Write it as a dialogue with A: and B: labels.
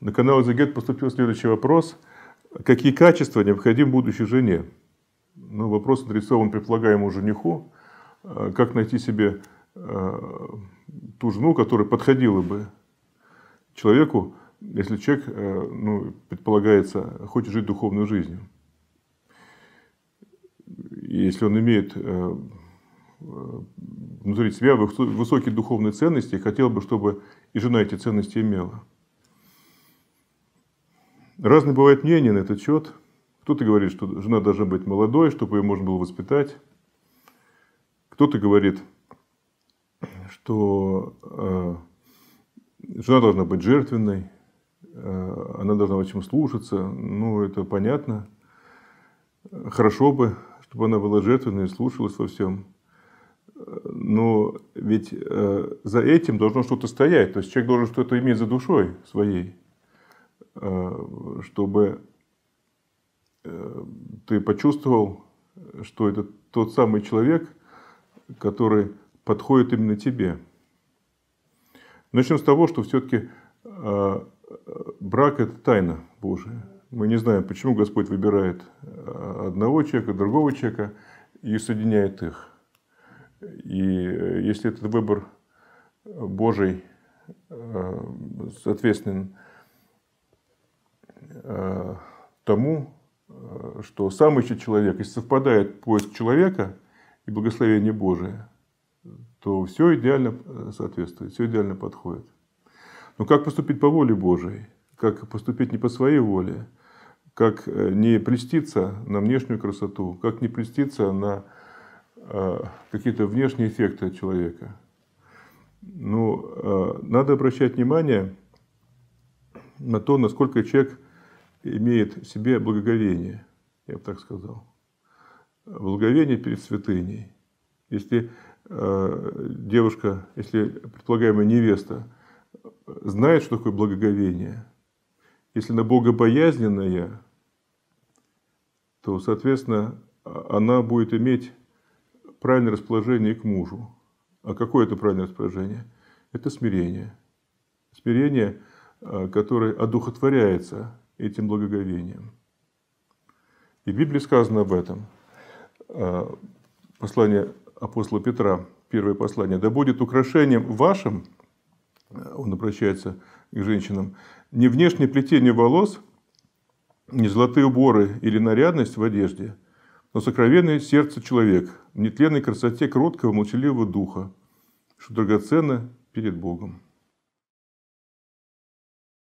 A: На канал Изагет поступил следующий вопрос. Какие качества необходимы будущей жене? Ну, вопрос адресован предполагаемому жениху. Э, как найти себе э, ту жену, которая подходила бы человеку, если человек, э, ну, предполагается, хочет жить духовной жизнью. если он имеет внутри себя высокие духовные ценности, хотел бы, чтобы и жена эти ценности имела. Разные бывают мнения на этот счет. Кто-то говорит, что жена должна быть молодой, чтобы ее можно было воспитать. Кто-то говорит, что э, жена должна быть жертвенной, э, она должна во чем слушаться. Ну, это понятно. Хорошо бы, чтобы она была жертвенной и слушалась во всем. Но ведь э, за этим должно что-то стоять. То есть человек должен что-то иметь за душой своей. Э, чтобы э, ты почувствовал, что это тот самый человек, который подходит именно тебе. Начнем с того, что все-таки э, брак – это тайна Божия. Мы не знаем, почему Господь выбирает одного человека, другого человека и соединяет их. И если этот выбор Божий соответственно Э, тому, э, что сам ищет человек, Если совпадает поиск человека и благословение Божие, то все идеально э, соответствует, все идеально подходит. Но как поступить по воле Божией? Как поступить не по своей воле? Как не плеститься на внешнюю красоту? Как не плеститься на какие-то внешние эффекты от человека? Ну, надо обращать внимание на то, насколько человек имеет в себе благоговение, я бы так сказал. Благоговение перед святыней. Если э, девушка, если предполагаемая невеста знает, что такое благоговение, если она богобоязненная, то, соответственно, она будет иметь правильное расположение к мужу. А какое это правильное расположение? Это смирение. Смирение, э, которое одухотворяется этим благоговением. И в Библии сказано об этом. А, послание апостола Петра, первое послание. «Да будет украшением вашим, э, он обращается к женщинам, не внешнее плетение волос, не золотые уборы или нарядность в одежде, но сокровенное сердце человек, в нетленной красоте кроткого, молчаливого духа, что драгоценно перед Богом.